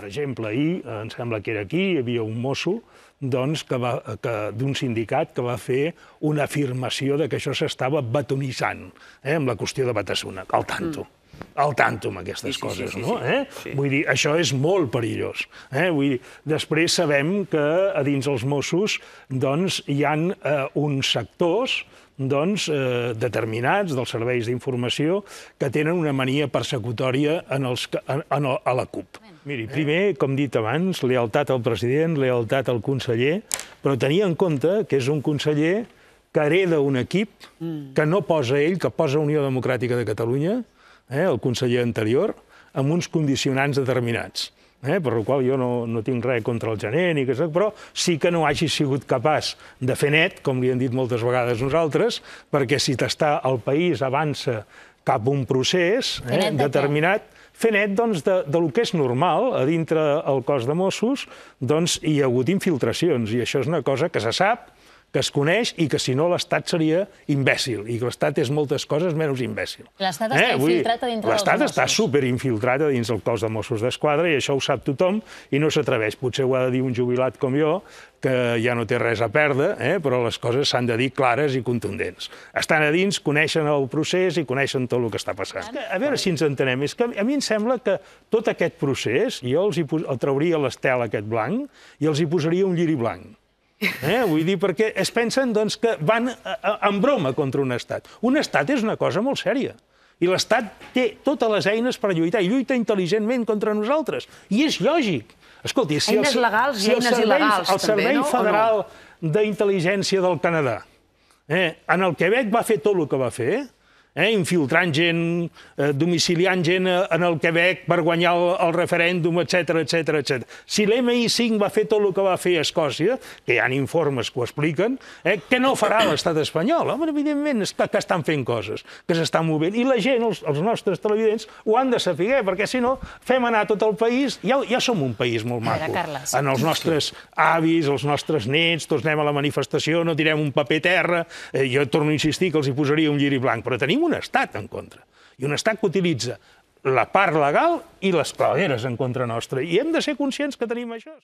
Per exemple, ahir, em eh, sembla que era aquí, hi havia un mosso doncs, que va, que, d'un sindicat que va fer una afirmació de que això s'estava batonitzant eh, amb la qüestió de Batasuna, al tanto. Mm al tanto amb aquestes sí, sí, coses, sí, sí, no? Sí, eh? sí. Vull dir, això és molt perillós. Eh? Vull dir, després sabem que a dins els Mossos doncs, hi han eh, uns sectors doncs, eh, determinats dels serveis d'informació que tenen una mania persecutòria en els, en, en, a la CUP. Miri, eh? primer, com dit abans, lealtat al president, lealtat al conseller, però tenir en compte que és un conseller que hereda un equip mm. que no posa ell, que posa Unió Democràtica de Catalunya, eh, el conseller anterior, amb uns condicionants determinats. Eh, per la qual jo no, no tinc res contra el gener, ni que però sí que no hagi sigut capaç de fer net, com li han dit moltes vegades nosaltres, perquè si t'està el país avança cap a un procés eh, determinat, fer net doncs, de, de lo que és normal a dintre el cos de Mossos, doncs hi ha hagut infiltracions, i això és una cosa que se sap, que es coneix i que, si no, l'Estat seria imbècil i que l'Estat és moltes coses menys imbècil. L'Estat eh, està infiltrat a dintre dels Mossos. L'Estat està superinfiltrat a dins el cos de Mossos d'Esquadra i això ho sap tothom i no s'atreveix. Potser ho ha de dir un jubilat com jo, que ja no té res a perdre, eh? però les coses s'han de dir clares i contundents. Estan a dins, coneixen el procés i coneixen tot el que està passant. Que, a veure si ens entenem. És que a mi em sembla que tot aquest procés, jo els hi el trauria l'estel aquest blanc i els hi posaria un lliri blanc Eh? Vull dir, perquè es pensen doncs, que van eh, eh, en broma contra un estat. Un estat és una cosa molt sèria. I l'Estat té totes les eines per lluitar, i lluita intel·ligentment contra nosaltres. I és lògic. Escolti, si eines el, legals si i eines servei, il·legals, el Servei també, no? Federal no? d'Intel·ligència del Canadà eh, en el Quebec va fer tot el que va fer, eh? eh, infiltrant gent, eh, domiciliant gent eh, en el Quebec per guanyar el, el referèndum, etc etc etc. Si l'MI5 va fer tot el que va fer a Escòcia, que hi ha informes que ho expliquen, eh, què no farà l'estat espanyol? Home, evidentment, és que estan fent coses, que s'estan movent. I la gent, els, els nostres televidents, ho han de saber, eh? perquè si no, fem anar tot el país... Ja, ja som un país molt maco. Ara, Carles. En els nostres avis, els nostres nets, tots anem a la manifestació, no tirem un paper terra. Eh, jo torno a insistir que els hi posaria un lliri blanc, però tenim tenim un estat en contra. I un estat que utilitza la part legal i les clavegueres en contra nostra. I hem de ser conscients que tenim això.